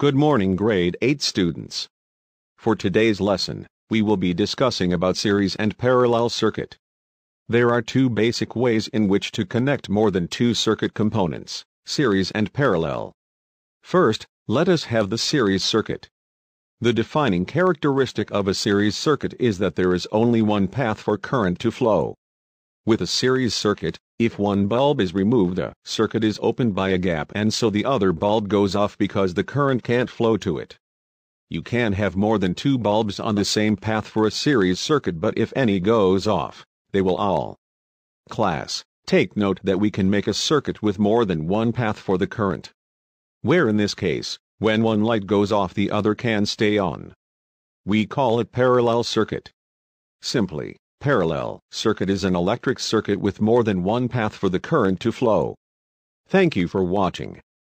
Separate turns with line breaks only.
Good morning, grade 8 students. For today's lesson, we will be discussing about series and parallel circuit. There are two basic ways in which to connect more than two circuit components, series and parallel. First, let us have the series circuit. The defining characteristic of a series circuit is that there is only one path for current to flow, with a series circuit, if one bulb is removed the circuit is opened by a gap and so the other bulb goes off because the current can't flow to it. You can have more than two bulbs on the same path for a series circuit but if any goes off, they will all. Class, take note that we can make a circuit with more than one path for the current. Where in this case, when one light goes off the other can stay on. We call it parallel circuit. Simply, Parallel circuit is an electric circuit with more than one path for the current to flow. Thank you for watching.